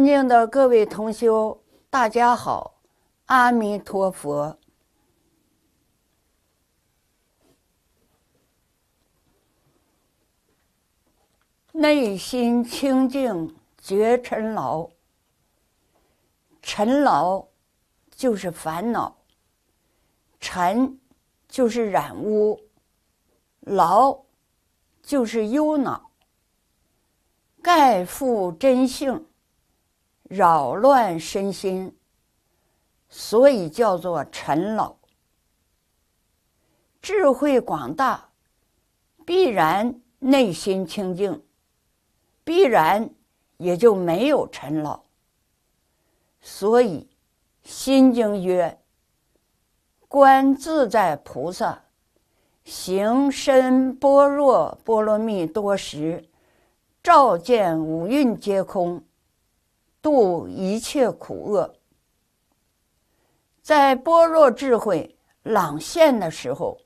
尊敬的各位同修，大家好！阿弥陀佛。内心清净，绝尘劳。尘劳就是烦恼，尘就是染污，劳就是忧恼。盖复真性。扰乱身心，所以叫做尘劳。智慧广大，必然内心清净，必然也就没有尘劳。所以，《心经》曰：“观自在菩萨，行深般若波罗蜜多时，照见五蕴皆空。”度一切苦厄，在般若智慧朗现的时候，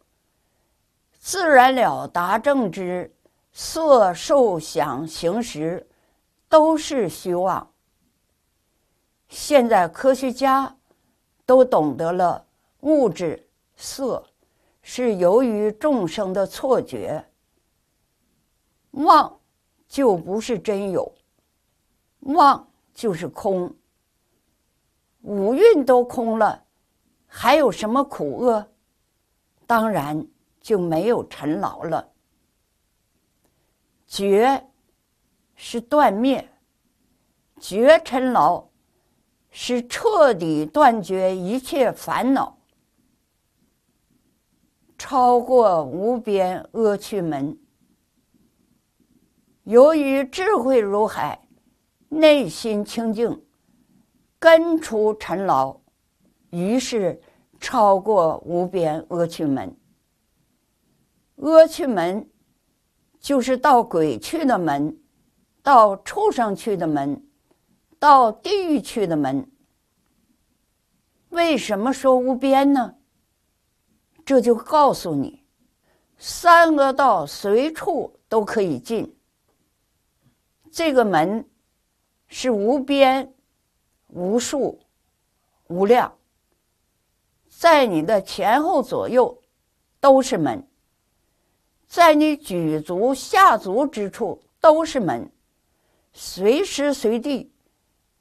自然了达正知，色、受、想、行、识都是虚妄。现在科学家都懂得了，物质色是由于众生的错觉，妄就不是真有，妄。就是空，五蕴都空了，还有什么苦厄？当然就没有尘劳了。绝是断灭，绝尘劳是彻底断绝一切烦恼，超过无边阿趣门。由于智慧如海。内心清净，根除尘劳，于是超过无边阿趣门。阿趣门就是到鬼去的门，到畜生去的门，到地狱去的门。为什么说无边呢？这就告诉你，三个道随处都可以进这个门。是无边、无数、无量，在你的前后左右都是门，在你举足下足之处都是门，随时随地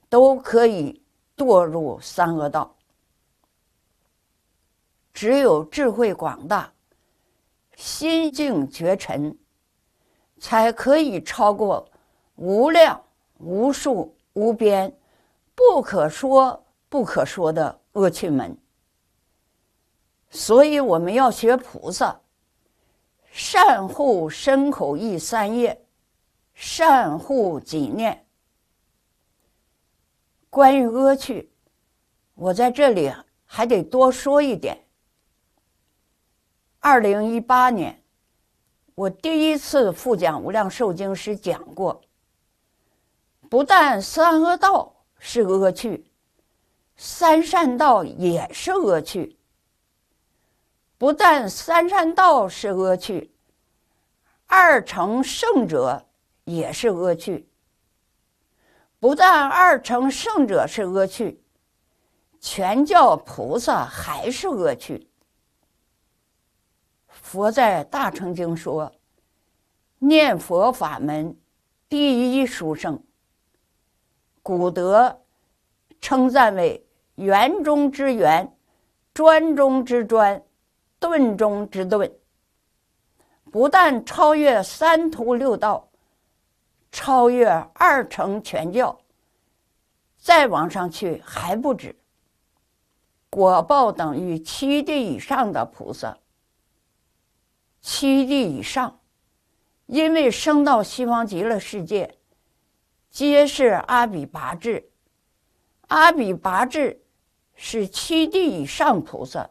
都可以堕入三恶道。只有智慧广大、心境绝尘，才可以超过无量。无数无边，不可说不可说的恶趣门。所以我们要学菩萨，善护身口意三业，善护己念。关于恶趣，我在这里还得多说一点。二零一八年，我第一次复讲《无量寿经》时讲过。不但三恶道是恶趣，三善道也是恶趣。不但三善道是恶趣，二乘圣者也是恶趣。不但二乘圣者是恶趣，全教菩萨还是恶趣。佛在《大乘经》说：“念佛法门，第一殊胜。”古德称赞为“圆中之圆，专中之专，顿中之顿”，不但超越三途六道，超越二乘全教，再往上去还不止。果报等于七地以上的菩萨，七地以上，因为升到西方极乐世界。皆是阿比八智。阿比八智是七地以上菩萨，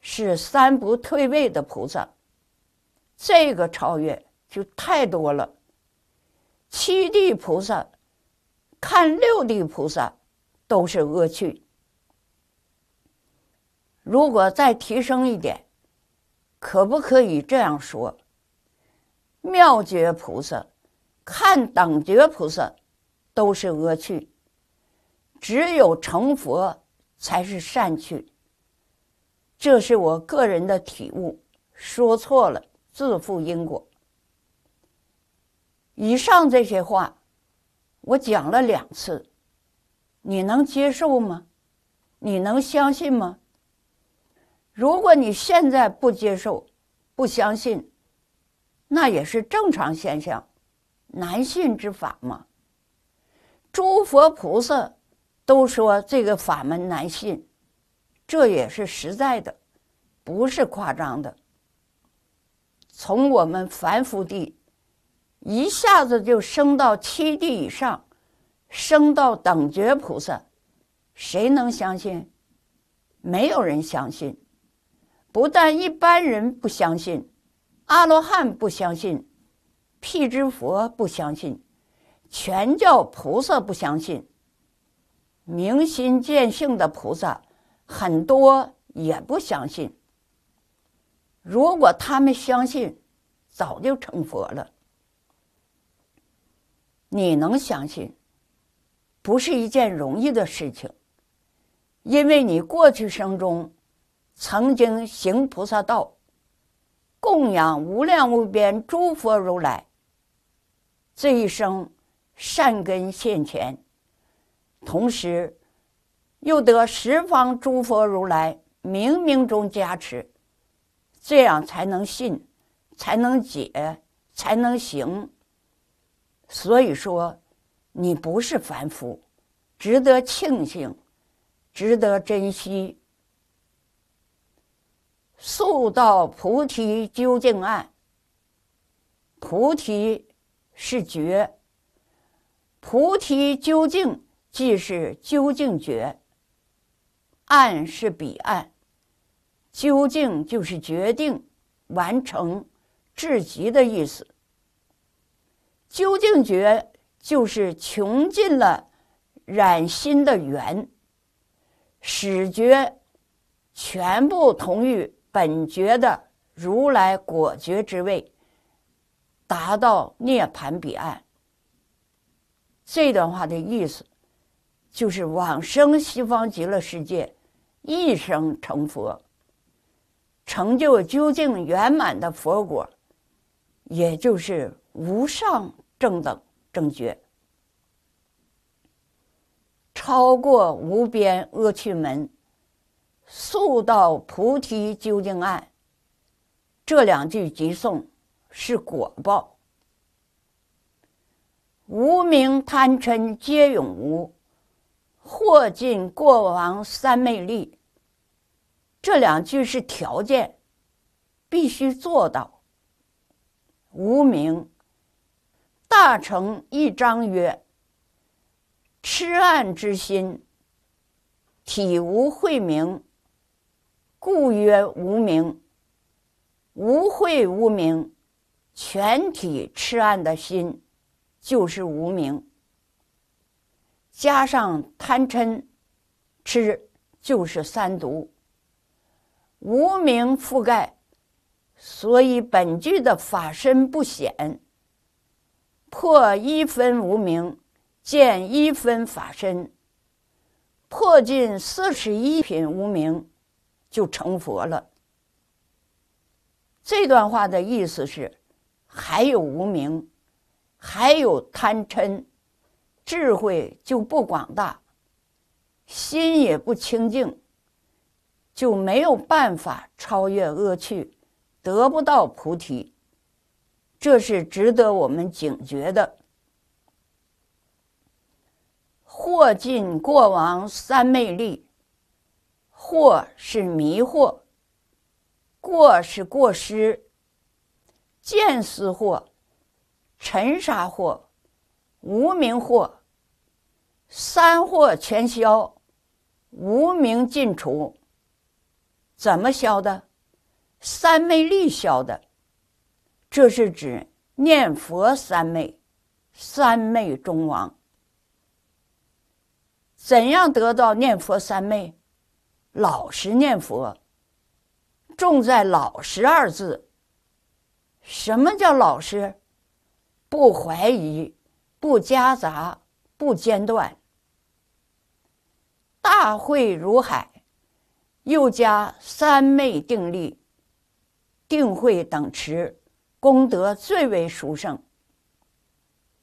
是三不退位的菩萨。这个超越就太多了。七地菩萨看六地菩萨都是恶趣。如果再提升一点，可不可以这样说？妙觉菩萨。看等觉菩萨都是恶趣，只有成佛才是善趣。这是我个人的体悟，说错了自负因果。以上这些话我讲了两次，你能接受吗？你能相信吗？如果你现在不接受、不相信，那也是正常现象。难信之法嘛，诸佛菩萨都说这个法门难信，这也是实在的，不是夸张的。从我们凡夫地一下子就升到七地以上，升到等觉菩萨，谁能相信？没有人相信。不但一般人不相信，阿罗汉不相信。辟之佛不相信，全教菩萨不相信，明心见性的菩萨很多也不相信。如果他们相信，早就成佛了。你能相信，不是一件容易的事情，因为你过去生中曾经行菩萨道，供养无量无边诸佛如来。这一生善根现前，同时又得十方诸佛如来冥冥中加持，这样才能信，才能解，才能行。所以说，你不是凡夫，值得庆幸，值得珍惜。速到菩提究竟案。菩提。是觉菩提究竟，即是究竟觉。岸是彼岸，究竟就是决定、完成至极的意思。究竟觉就是穷尽了染心的缘，始觉全部同于本觉的如来果觉之位。达到涅槃彼岸。这段话的意思，就是往生西方极乐世界，一生成佛，成就究竟圆满的佛果，也就是无上正等正觉，超过无边恶趣门，速到菩提究竟岸。这两句即颂是果报。无名贪嗔皆永无，惑尽过往三昧力。这两句是条件，必须做到。无名，大成一章曰：“痴暗之心，体无慧明，故曰无名。无慧无名。”全体痴暗的心就是无明，加上贪嗔痴就是三毒。无名覆盖，所以本具的法身不显。破一分无名，见一分法身；破尽四十一品无名，就成佛了。这段话的意思是。还有无名，还有贪嗔，智慧就不广大，心也不清净，就没有办法超越恶趣，得不到菩提，这是值得我们警觉的。惑尽过往三昧力，惑是迷惑，过是过失。见思惑、尘沙惑、无名惑，三惑全消，无名尽除。怎么消的？三昧力消的。这是指念佛三昧，三昧中王。怎样得到念佛三昧？老实念佛，重在老实二字。什么叫老实？不怀疑，不夹杂，不间断。大慧如海，又加三昧定力，定慧等持，功德最为殊胜。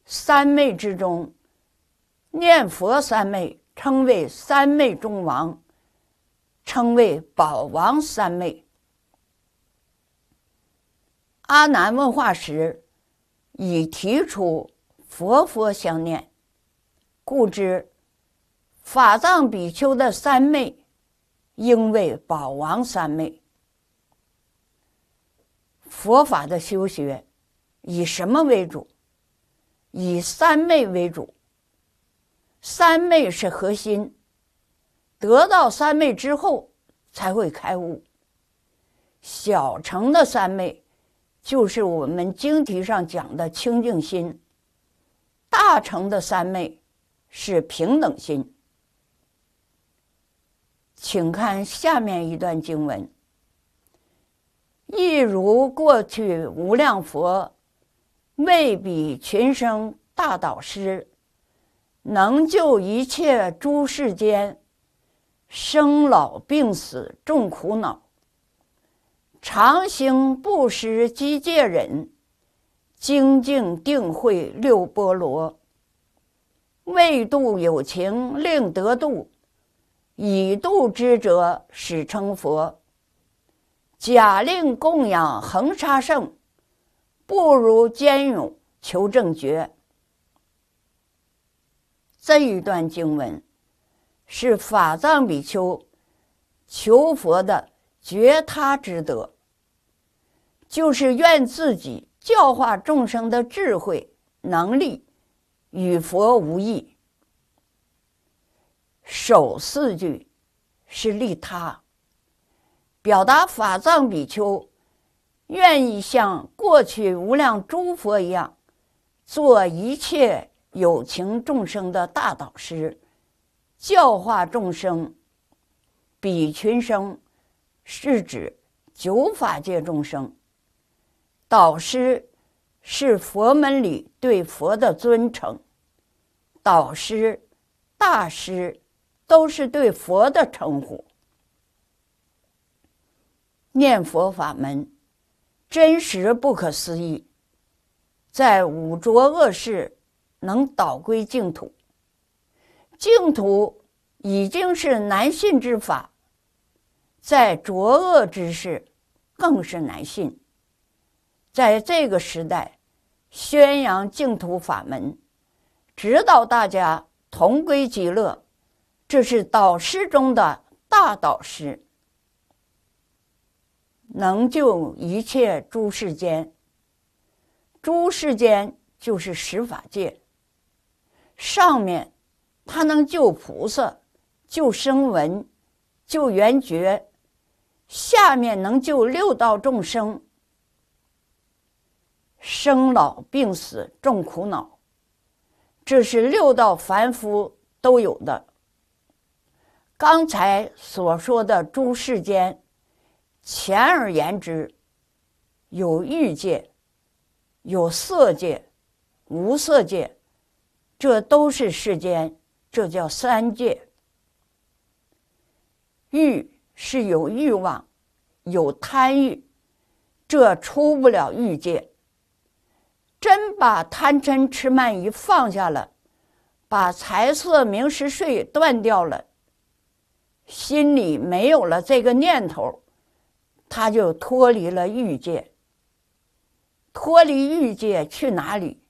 三昧之中，念佛三昧称为三昧中王，称为宝王三昧。阿难问话时，已提出佛佛相念，故知法藏比丘的三昧应为宝王三昧。佛法的修学，以什么为主？以三昧为主。三昧是核心，得到三昧之后才会开悟。小乘的三昧。就是我们经题上讲的清净心，大乘的三昧是平等心。请看下面一段经文：一如过去无量佛，为彼群生大导师，能救一切诸世间，生老病死众苦恼。常行布施机戒忍，精进定慧六波罗。未度有情令得度，以度之者始称佛。假令供养恒沙圣，不如坚勇求正觉。这一段经文是法藏比丘求佛的。觉他之德，就是愿自己教化众生的智慧能力与佛无异。首四句是利他，表达法藏比丘愿意像过去无量诸佛一样，做一切有情众生的大导师，教化众生，比群生。是指九法界众生。导师是佛门里对佛的尊称，导师、大师都是对佛的称呼。念佛法门真实不可思议，在五浊恶世能导归净土。净土已经是难信之法。在浊恶之时，更是难信。在这个时代，宣扬净土法门，指导大家同归极乐，这是导师中的大导师。能救一切诸世间，诸世间就是十法界。上面他能救菩萨，救声闻，救缘觉。下面能救六道众生，生老病死重苦恼，这是六道凡夫都有的。刚才所说的诸世间，前而言之，有欲界，有色界，无色界，这都是世间，这叫三界欲。是有欲望，有贪欲，这出不了欲界。真把贪嗔痴慢疑放下了，把财色名食睡断掉了，心里没有了这个念头，他就脱离了欲界。脱离欲界去哪里？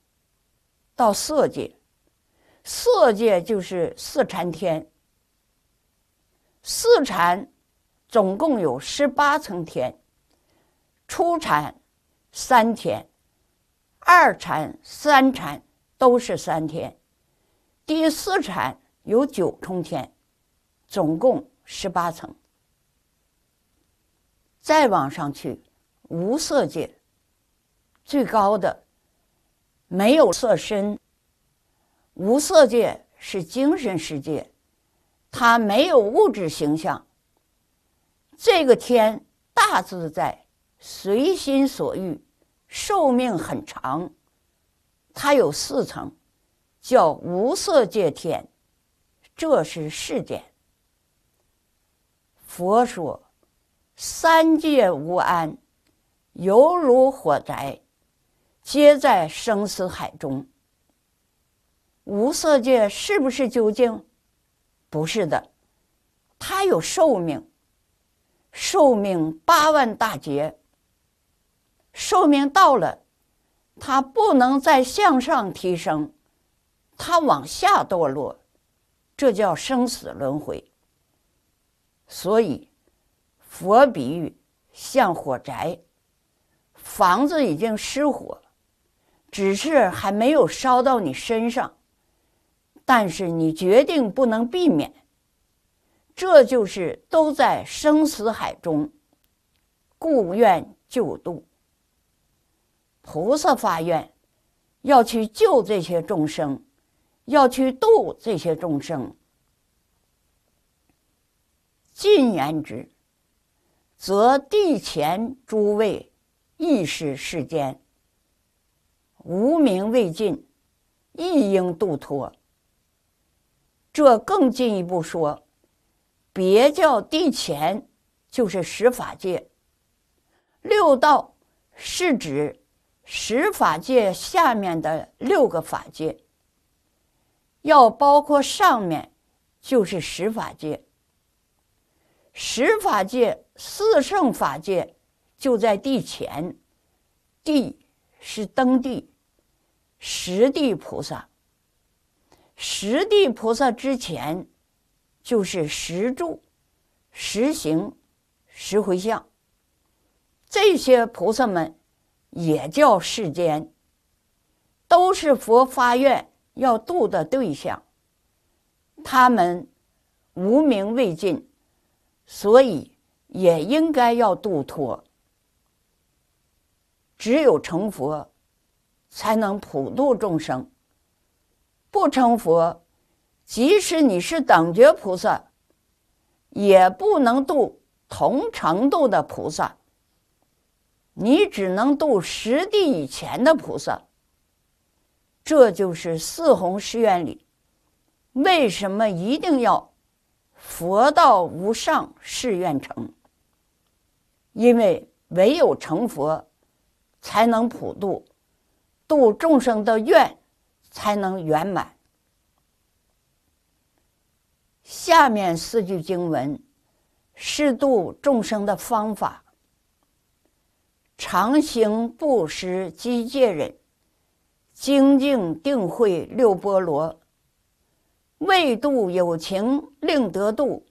到色界。色界就是四禅天，四禅。总共有十八层天，初禅三天，二禅、三禅都是三天，第四禅有九重天，总共十八层。再往上去，无色界最高的，没有色身。无色界是精神世界，它没有物质形象。这个天大自在，随心所欲，寿命很长。它有四层，叫无色界天。这是世间。佛说三界无安，犹如火宅，皆在生死海中。无色界是不是究竟？不是的，它有寿命。寿命八万大劫，寿命到了，他不能再向上提升，他往下堕落，这叫生死轮回。所以，佛比喻像火宅，房子已经失火，只是还没有烧到你身上，但是你决定不能避免。这就是都在生死海中，故愿救度。菩萨发愿要去救这些众生，要去度这些众生。尽言之，则地前诸位亦是世间无名未尽，亦应度脱。这更进一步说。别叫地前，就是十法界。六道是指十法界下面的六个法界，要包括上面，就是十法界。十法界四圣法界就在地前，地是登地，十地菩萨，十地菩萨之前。就是石柱、石行、石回向，这些菩萨们也叫世间，都是佛发愿要度的对象。他们无名未尽，所以也应该要度脱。只有成佛，才能普度众生。不成佛。即使你是等觉菩萨，也不能度同程度的菩萨。你只能度十地以前的菩萨。这就是四弘誓愿里，为什么一定要佛道无上誓愿成？因为唯有成佛，才能普度，度众生的愿才能圆满。下面四句经文，是度众生的方法：常行布施、积戒忍、精进、定慧、六波罗。未度有情令得度，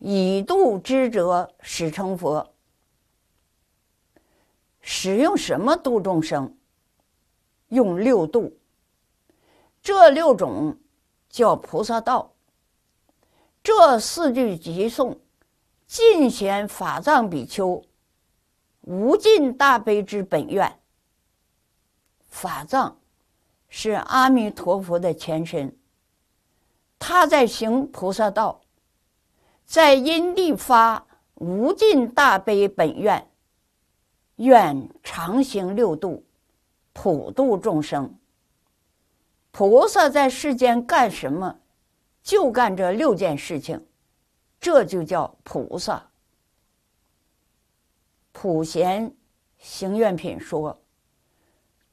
以度之者始成佛。使用什么度众生？用六度。这六种叫菩萨道。这四句偈颂，尽显法藏比丘无尽大悲之本愿。法藏是阿弥陀佛的前身，他在行菩萨道，在因地发无尽大悲本愿，愿常行六度，普度众生。菩萨在世间干什么？就干这六件事情，这就叫菩萨。普贤行愿品说，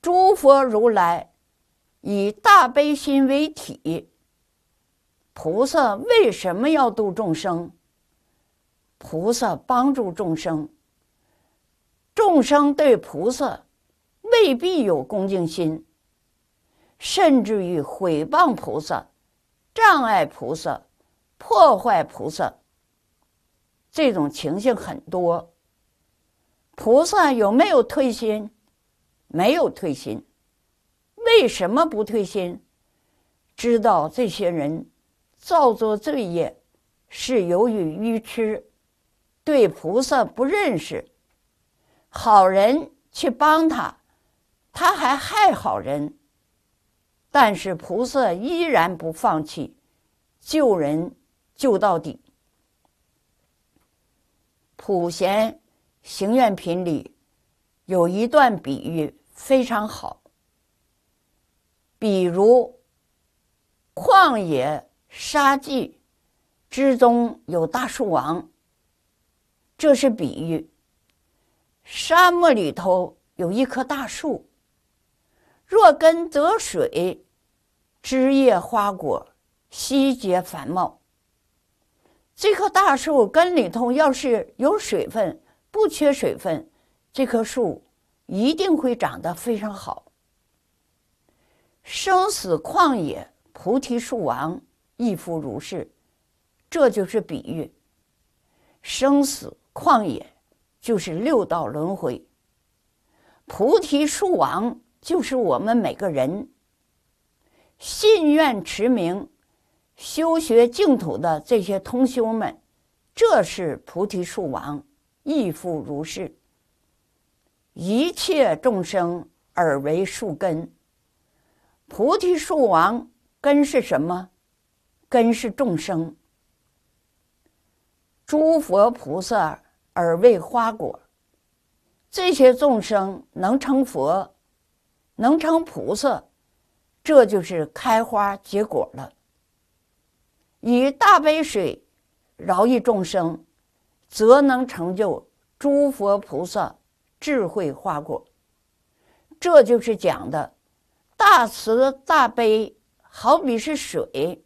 诸佛如来以大悲心为体。菩萨为什么要度众生？菩萨帮助众生，众生对菩萨未必有恭敬心，甚至于毁谤菩萨。障碍菩萨、破坏菩萨，这种情形很多。菩萨有没有退心？没有退心。为什么不退心？知道这些人造作罪业是由于愚痴，对菩萨不认识，好人去帮他，他还害好人。但是菩萨依然不放弃，救人救到底。普贤行愿品里有一段比喻非常好，比如旷野沙际之中有大树王，这是比喻沙漠里头有一棵大树，若根得水。枝叶花果，稀结繁茂。这棵大树根里头要是有水分，不缺水分，这棵树一定会长得非常好。生死旷野，菩提树王亦复如是，这就是比喻。生死旷野就是六道轮回，菩提树王就是我们每个人。信愿持名，修学净土的这些同修们，这是菩提树王，亦复如是。一切众生而为树根，菩提树王根是什么？根是众生。诸佛菩萨而为花果，这些众生能成佛，能成菩萨。这就是开花结果了。以大悲水饶益众生，则能成就诸佛菩萨智慧花果。这就是讲的大慈大悲，好比是水。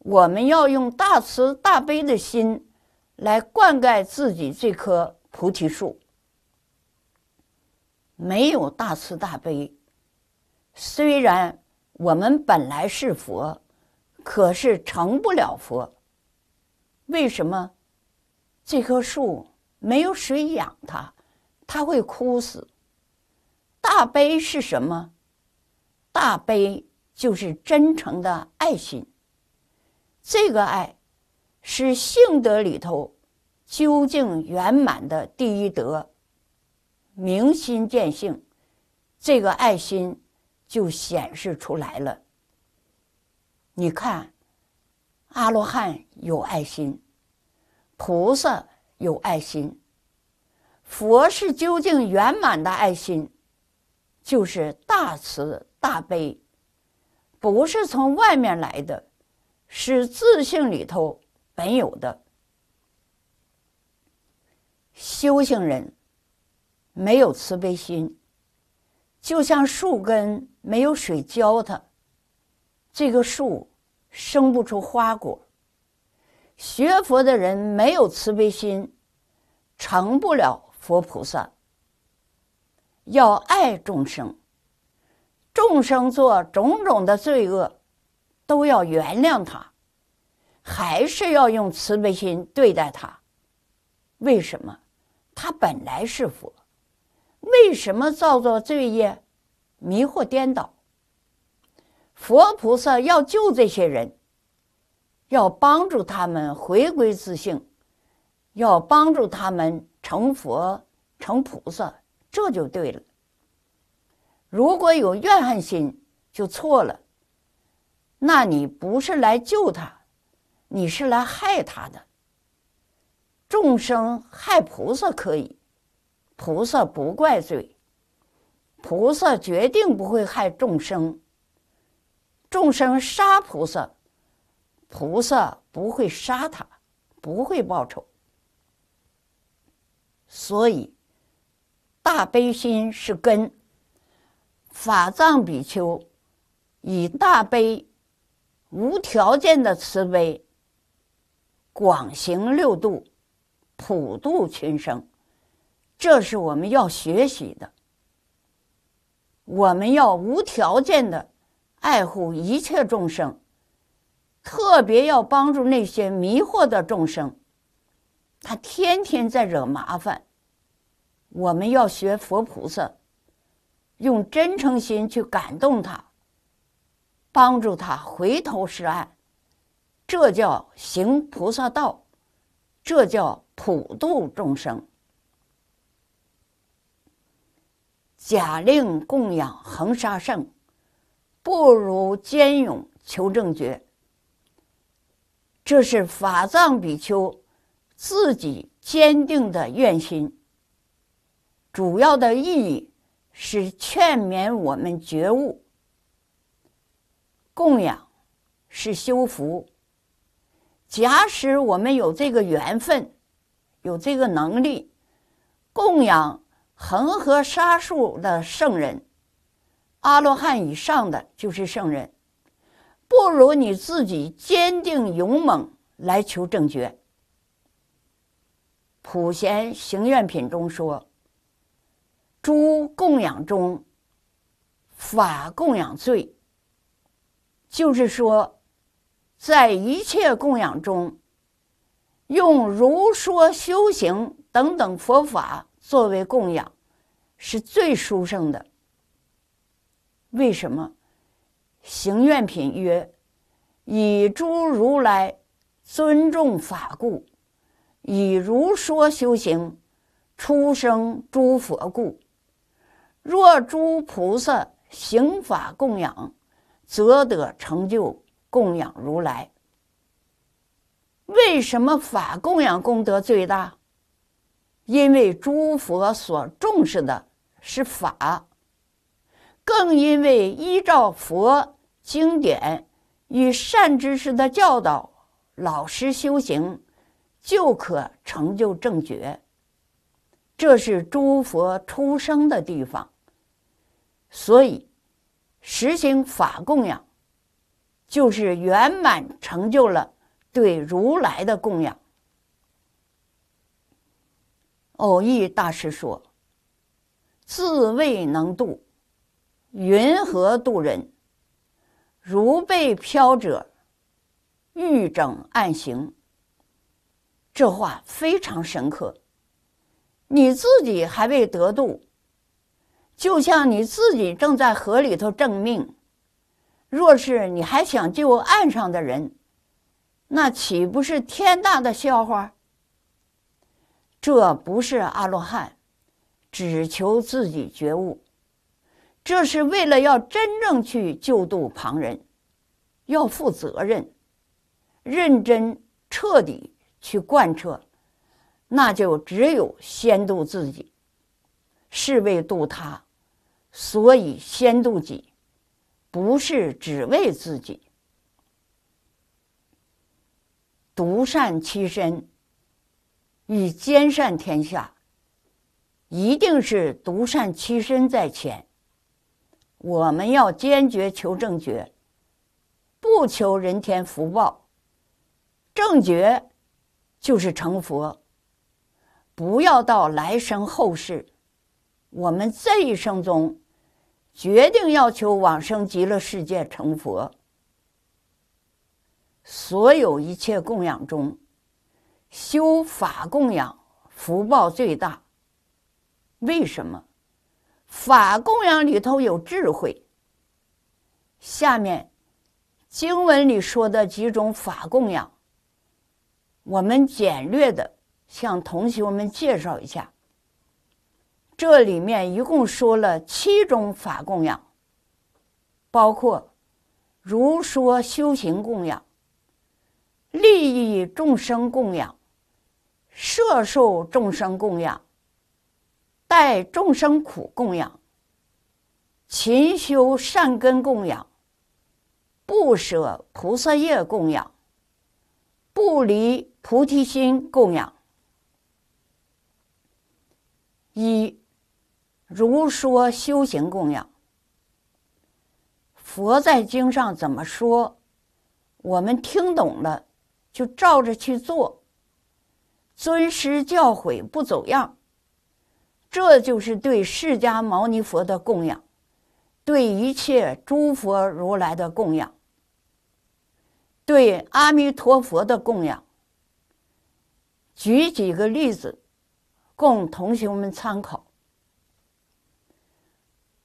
我们要用大慈大悲的心来灌溉自己这棵菩提树。没有大慈大悲。虽然我们本来是佛，可是成不了佛。为什么这棵树没有水养它，它会枯死？大悲是什么？大悲就是真诚的爱心。这个爱是性德里头究竟圆满的第一德。明心见性，这个爱心。就显示出来了。你看，阿罗汉有爱心，菩萨有爱心，佛是究竟圆满的爱心，就是大慈大悲，不是从外面来的，是自性里头本有的。修行人没有慈悲心。就像树根没有水浇它，这个树生不出花果。学佛的人没有慈悲心，成不了佛菩萨。要爱众生，众生做种种的罪恶，都要原谅他，还是要用慈悲心对待他。为什么？他本来是佛。为什么造作罪业、迷惑颠倒？佛菩萨要救这些人，要帮助他们回归自性，要帮助他们成佛、成菩萨，这就对了。如果有怨恨心，就错了。那你不是来救他，你是来害他的。众生害菩萨可以。菩萨不怪罪，菩萨决定不会害众生。众生杀菩萨，菩萨不会杀他，不会报仇。所以，大悲心是根。法藏比丘以大悲、无条件的慈悲，广行六度，普度群生。这是我们要学习的，我们要无条件的爱护一切众生，特别要帮助那些迷惑的众生，他天天在惹麻烦。我们要学佛菩萨，用真诚心去感动他，帮助他回头是岸，这叫行菩萨道，这叫普度众生。假令供养恒沙圣，不如坚勇求正觉。这是法藏比丘自己坚定的愿心。主要的意义是劝勉我们觉悟供养是修福。假使我们有这个缘分，有这个能力，供养。恒河沙数的圣人，阿罗汉以上的就是圣人，不如你自己坚定勇猛来求正觉。普贤行愿品中说：“诸供养中，法供养最。”就是说，在一切供养中，用如说修行等等佛法作为供养。是最殊胜的。为什么行愿品曰：“以诸如来尊重法故，以如说修行出生诸佛故。若诸菩萨行法供养，则得成就供养如来。为什么法供养功德最大？因为诸佛所重视的。”是法，更因为依照佛经典与善知识的教导，老实修行，就可成就正觉。这是诸佛出生的地方，所以实行法供养，就是圆满成就了对如来的供养。偶遇大师说。自未能渡，云何渡人？如被漂者，欲整岸行。这话非常深刻。你自己还未得渡，就像你自己正在河里头挣命。若是你还想救岸上的人，那岂不是天大的笑话？这不是阿罗汉。只求自己觉悟，这是为了要真正去救度旁人，要负责任，认真彻底去贯彻，那就只有先度自己，是为度他，所以先度己，不是只为自己，独善其身，以兼善天下。一定是独善其身在前，我们要坚决求正觉，不求人天福报。正觉就是成佛，不要到来生后世。我们这一生中，决定要求往生极乐世界成佛。所有一切供养中，修法供养福报最大。为什么法供养里头有智慧？下面经文里说的几种法供养，我们简略的向同学们介绍一下。这里面一共说了七种法供养，包括如说修行供养、利益众生供养、摄受众生供养。待众生苦供养，勤修善根供养，不舍菩萨业供养，不离菩提心供养，一如说修行供养。佛在经上怎么说，我们听懂了，就照着去做，尊师教诲不走样。这就是对释迦牟尼佛的供养，对一切诸佛如来的供养，对阿弥陀佛的供养。举几个例子，供同学们参考。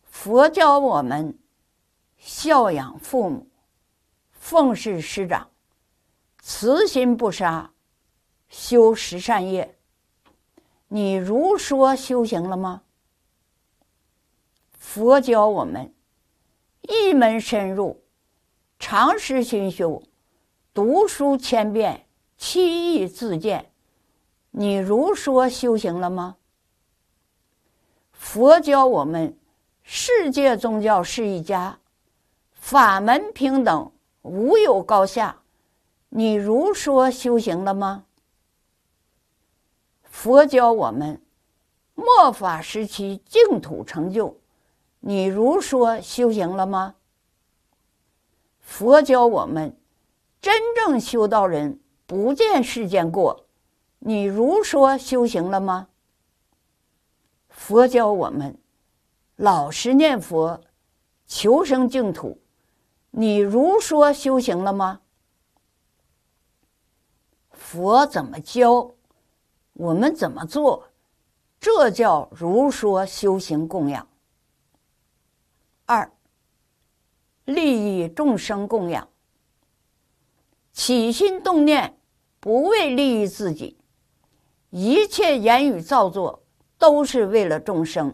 佛教我们孝养父母，奉事师长，慈心不杀，修十善业。你如说修行了吗？佛教我们一门深入，常时熏修，读书千遍，七义自见。你如说修行了吗？佛教我们世界宗教是一家，法门平等，无有高下。你如说修行了吗？佛教我们，末法时期净土成就，你如说修行了吗？佛教我们，真正修道人不见世间过，你如说修行了吗？佛教我们，老实念佛，求生净土，你如说修行了吗？佛怎么教？我们怎么做？这叫如说修行供养。二，利益众生供养，起心动念不为利益自己，一切言语造作都是为了众生。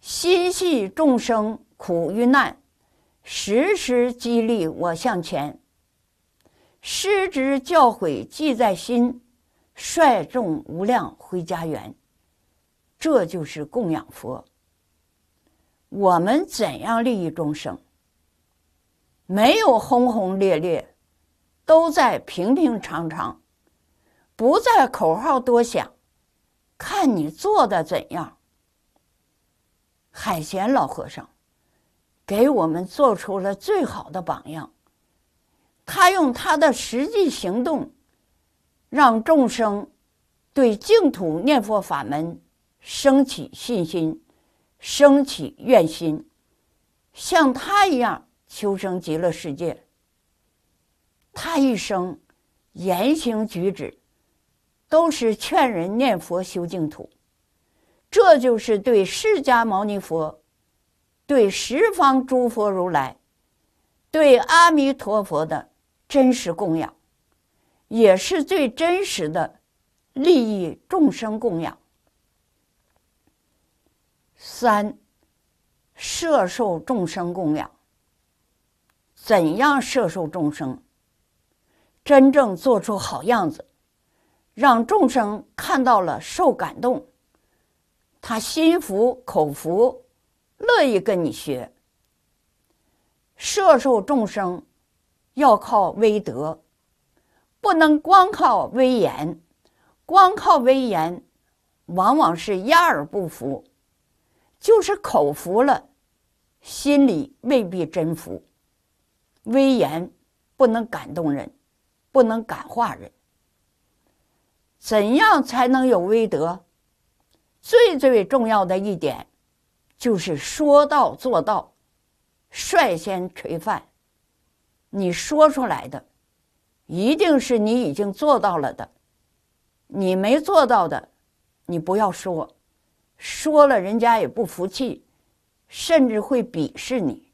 心系众生苦与难，时时激励我向前。师之教诲记在心。率众无量回家园，这就是供养佛。我们怎样利益众生？没有轰轰烈烈，都在平平常常，不在口号多响，看你做的怎样。海贤老和尚给我们做出了最好的榜样，他用他的实际行动。让众生对净土念佛法门升起信心，升起愿心，像他一样求生极乐世界。他一生言行举止都是劝人念佛修净土，这就是对释迦牟尼佛、对十方诸佛如来、对阿弥陀佛的真实供养。也是最真实的利益众生供养。三，摄受众生供养。怎样摄受众生？真正做出好样子，让众生看到了受感动，他心服口服，乐意跟你学。摄受众生要靠威德。不能光靠威严，光靠威严，往往是压而不服，就是口服了，心里未必真服。威严不能感动人，不能感化人。怎样才能有威德？最最重要的一点，就是说到做到，率先垂范。你说出来的。一定是你已经做到了的，你没做到的，你不要说，说了人家也不服气，甚至会鄙视你。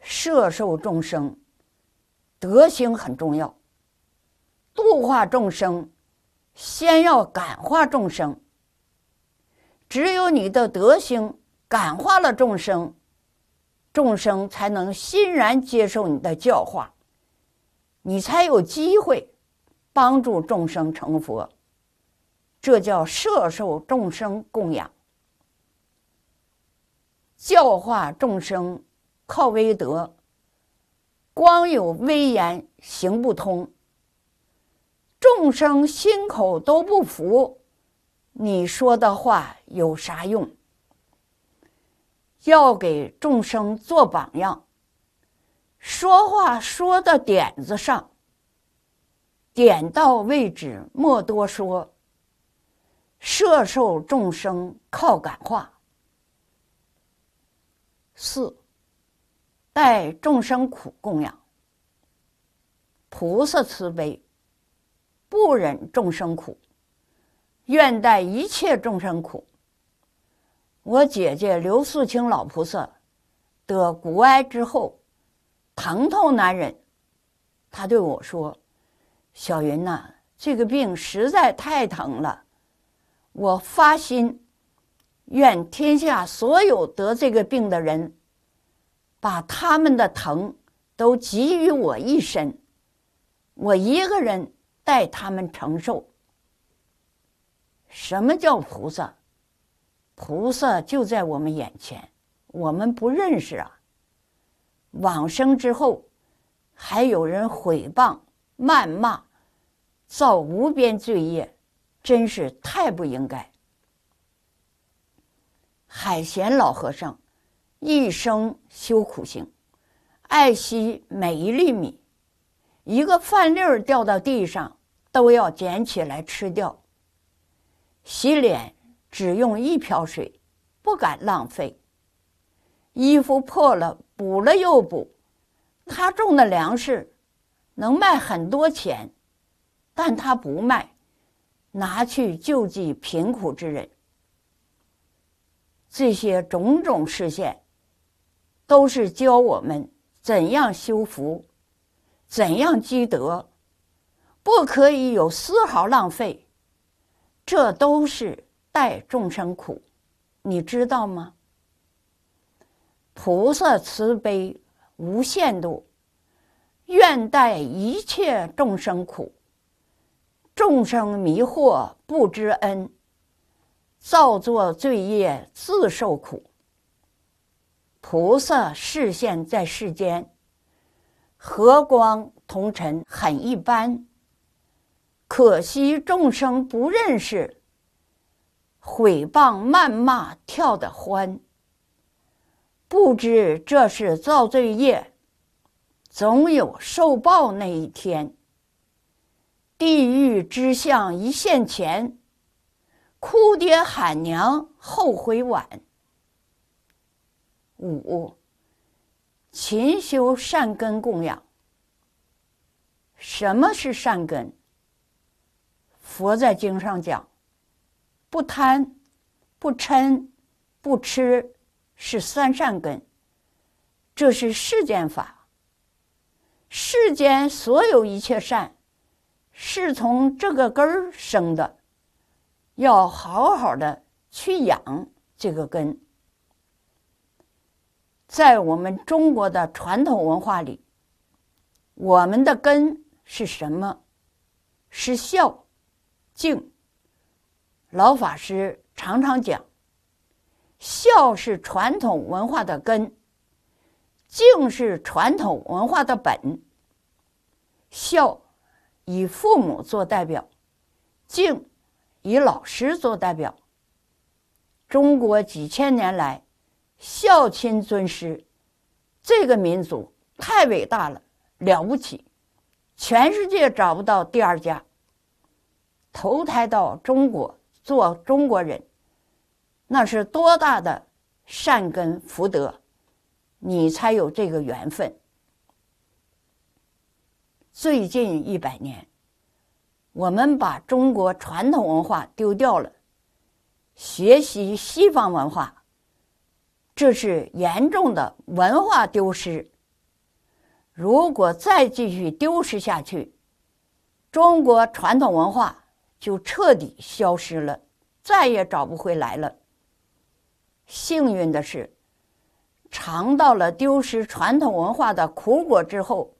摄受众生，德行很重要。度化众生，先要感化众生。只有你的德行感化了众生，众生才能欣然接受你的教化。你才有机会帮助众生成佛，这叫摄受众生供养、教化众生，靠威德。光有威严行不通，众生心口都不服，你说的话有啥用？要给众生做榜样。说话说到点子上，点到为止，莫多说。摄受众生靠感化。四待众生苦供养，菩萨慈悲，不忍众生苦，愿待一切众生苦。我姐姐刘素清老菩萨得骨癌之后。疼痛难忍，他对我说：“小云呐，这个病实在太疼了。我发心愿，天下所有得这个病的人，把他们的疼都给予我一身，我一个人代他们承受。”什么叫菩萨？菩萨就在我们眼前，我们不认识啊。往生之后，还有人毁谤、谩骂，造无边罪业，真是太不应该。海贤老和尚一生修苦行，爱惜每一粒米，一个饭粒儿掉到地上都要捡起来吃掉。洗脸只用一瓢水，不敢浪费。衣服破了，补了又补。他种的粮食能卖很多钱，但他不卖，拿去救济贫苦之人。这些种种事线，都是教我们怎样修福，怎样积德，不可以有丝毫浪费。这都是待众生苦，你知道吗？菩萨慈悲无限度，愿代一切众生苦。众生迷惑不知恩，造作罪业自受苦。菩萨视现在世间，和光同尘很一般。可惜众生不认识，毁谤谩骂跳得欢。不知这是造罪业，总有受报那一天。地狱之相一线前，哭爹喊娘后悔晚。五，勤修善根供养。什么是善根？佛在经上讲：不贪，不嗔，不吃。是三善根，这是世间法。世间所有一切善，是从这个根生的，要好好的去养这个根。在我们中国的传统文化里，我们的根是什么？是孝敬。老法师常常讲。孝是传统文化的根，敬是传统文化的本。孝以父母做代表，敬以老师做代表。中国几千年来孝亲尊师，这个民族太伟大了，了不起，全世界找不到第二家。投胎到中国做中国人。那是多大的善根福德，你才有这个缘分。最近一百年，我们把中国传统文化丢掉了，学习西方文化，这是严重的文化丢失。如果再继续丢失下去，中国传统文化就彻底消失了，再也找不回来了。幸运的是，尝到了丢失传统文化的苦果之后，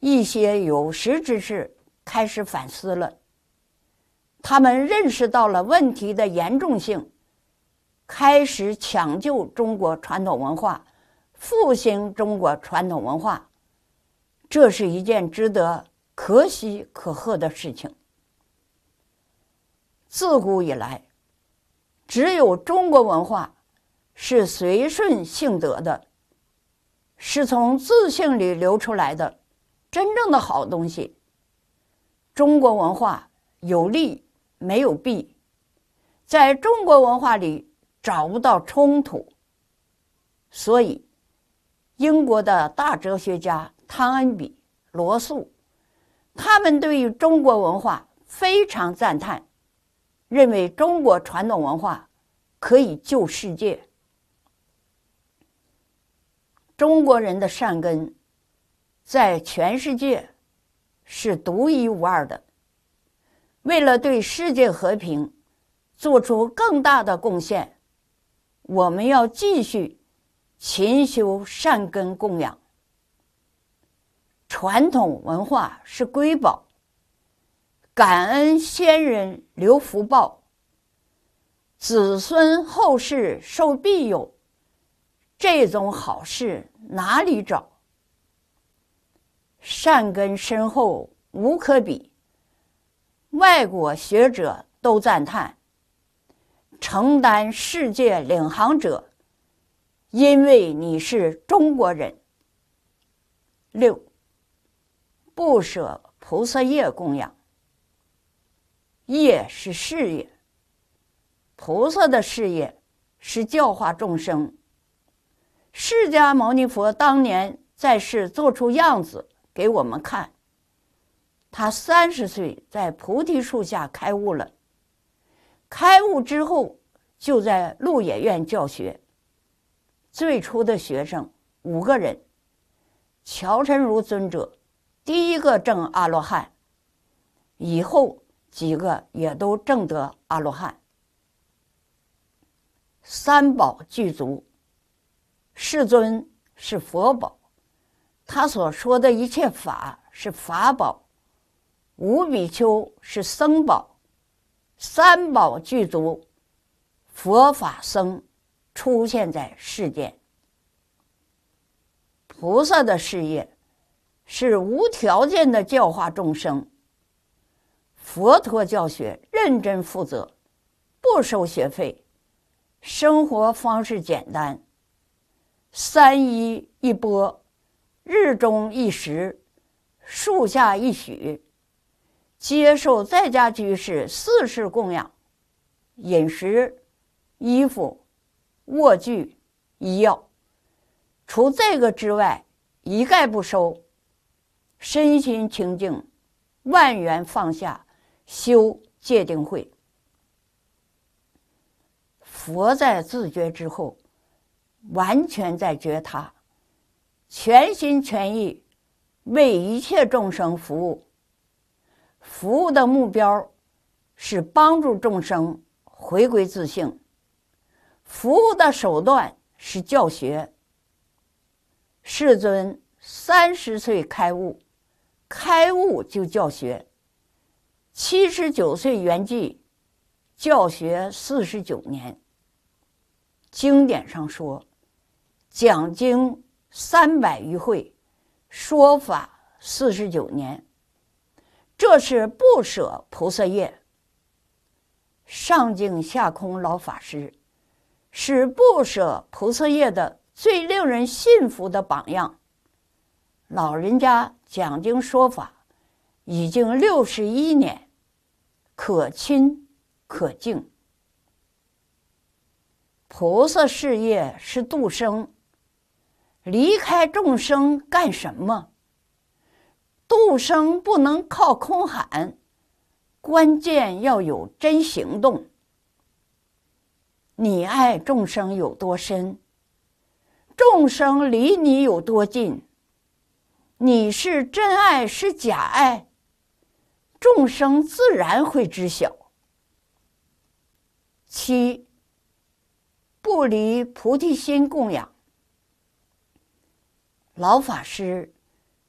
一些有识之士开始反思了。他们认识到了问题的严重性，开始抢救中国传统文化、复兴中国传统文化。这是一件值得可喜可贺的事情。自古以来。只有中国文化是随顺性德的，是从自性里流出来的，真正的好东西。中国文化有利没有弊，在中国文化里找不到冲突，所以英国的大哲学家汤恩比、罗素，他们对于中国文化非常赞叹。认为中国传统文化可以救世界，中国人的善根在全世界是独一无二的。为了对世界和平做出更大的贡献，我们要继续勤修善根供养。传统文化是瑰宝。感恩先人留福报，子孙后世受庇佑，这种好事哪里找？善根深厚无可比。外国学者都赞叹，承担世界领航者，因为你是中国人。六，不舍菩萨业供养。业是事业，菩萨的事业是教化众生。释迦牟尼佛当年在世，做出样子给我们看。他三十岁在菩提树下开悟了，开悟之后就在鹿野苑教学。最初的学生五个人，乔陈如尊者第一个证阿罗汉，以后。几个也都证得阿罗汉，三宝具足。世尊是佛宝，他所说的一切法是法宝，无比丘是僧宝，三宝具足，佛法僧出现在世间。菩萨的事业是无条件的教化众生。佛陀教学认真负责，不收学费，生活方式简单，三衣一钵，日中一时，树下一许，接受在家居士四世供养，饮食、衣服、卧具、医药，除这个之外一概不收，身心清净，万缘放下。修戒定慧。佛在自觉之后，完全在觉他，全心全意为一切众生服务。服务的目标是帮助众生回归自性，服务的手段是教学。世尊三十岁开悟，开悟就教学。七十九岁圆寂，教学四十九年。经典上说，讲经三百余会，说法四十九年。这是不舍菩萨业，上净下空老法师，是不舍菩萨业的最令人信服的榜样。老人家讲经说法已经六十一年。可亲可敬。菩萨事业是度生，离开众生干什么？度生不能靠空喊，关键要有真行动。你爱众生有多深，众生离你有多近，你是真爱是假爱？众生自然会知晓。七不离菩提心供养。老法师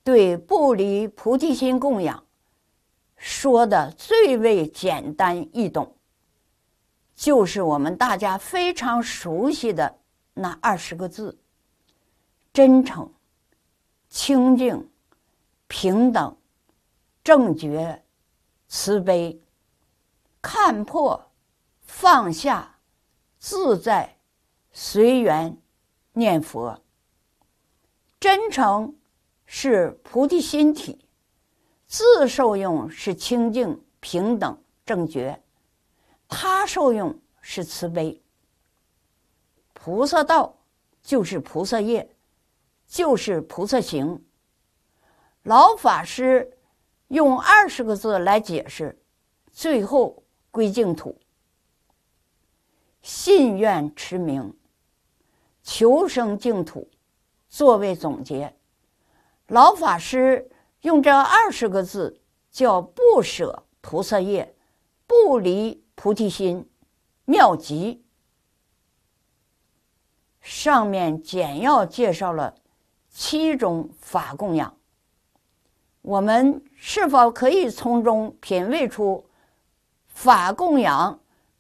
对不离菩提心供养说的最为简单易懂，就是我们大家非常熟悉的那二十个字：真诚、清净、平等、正觉。慈悲，看破，放下，自在，随缘，念佛，真诚是菩提心体，自受用是清净平等正觉，他受用是慈悲。菩萨道就是菩萨业，就是菩萨行。老法师。用二十个字来解释，最后归净土，信愿持名，求生净土，作为总结。老法师用这二十个字叫不舍菩萨业，不离菩提心，妙极。上面简要介绍了七种法供养。我们是否可以从中品味出法供养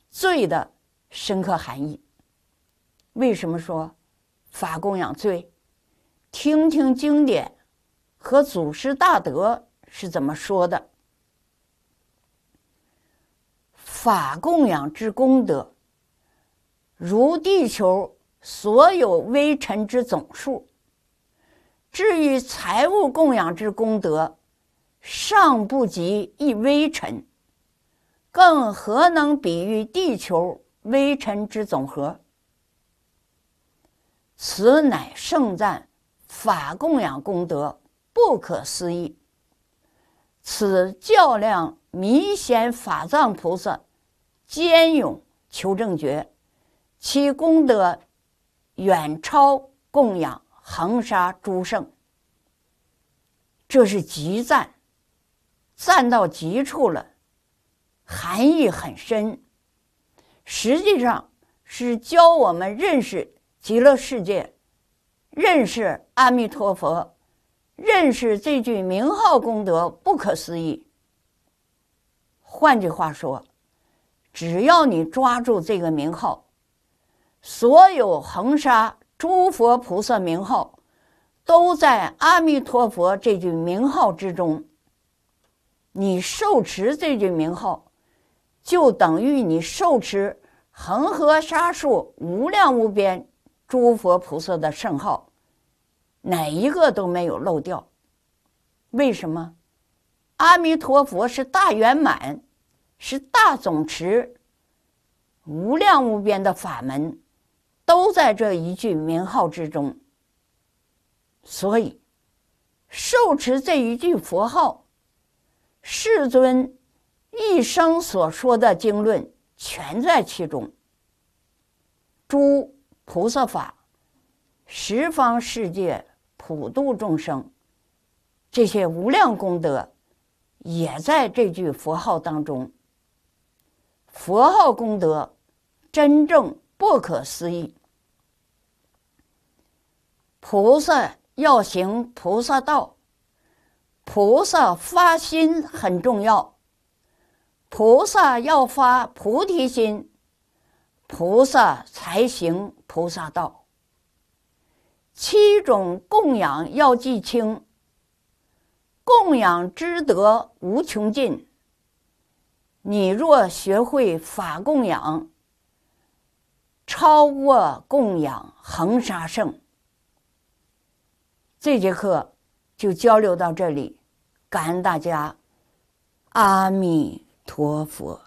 罪的深刻含义？为什么说法供养罪？听听经典和祖师大德是怎么说的。法供养之功德，如地球所有微尘之总数。至于财物供养之功德，尚不及一微尘，更何能比喻地球微尘之总和？此乃盛赞法供养功德不可思议。此较量弥显法藏菩萨坚勇求正觉，其功德远超供养。横杀诸圣，这是极赞，赞到极处了，含义很深。实际上，是教我们认识极乐世界，认识阿弥陀佛，认识这句名号功德不可思议。换句话说，只要你抓住这个名号，所有横杀。诸佛菩萨名号，都在阿弥陀佛这句名号之中。你受持这句名号，就等于你受持恒河沙数无量无边诸佛菩萨的圣号，哪一个都没有漏掉。为什么？阿弥陀佛是大圆满，是大总持，无量无边的法门。都在这一句名号之中，所以受持这一句佛号，世尊一生所说的经论全在其中。诸菩萨法、十方世界普度众生，这些无量功德也在这句佛号当中。佛号功德真正。不可思议！菩萨要行菩萨道，菩萨发心很重要。菩萨要发菩提心，菩萨才行菩萨道。七种供养要记清，供养之德无穷尽。你若学会法供养。超过供养恒沙圣。这节课就交流到这里，感恩大家，阿弥陀佛。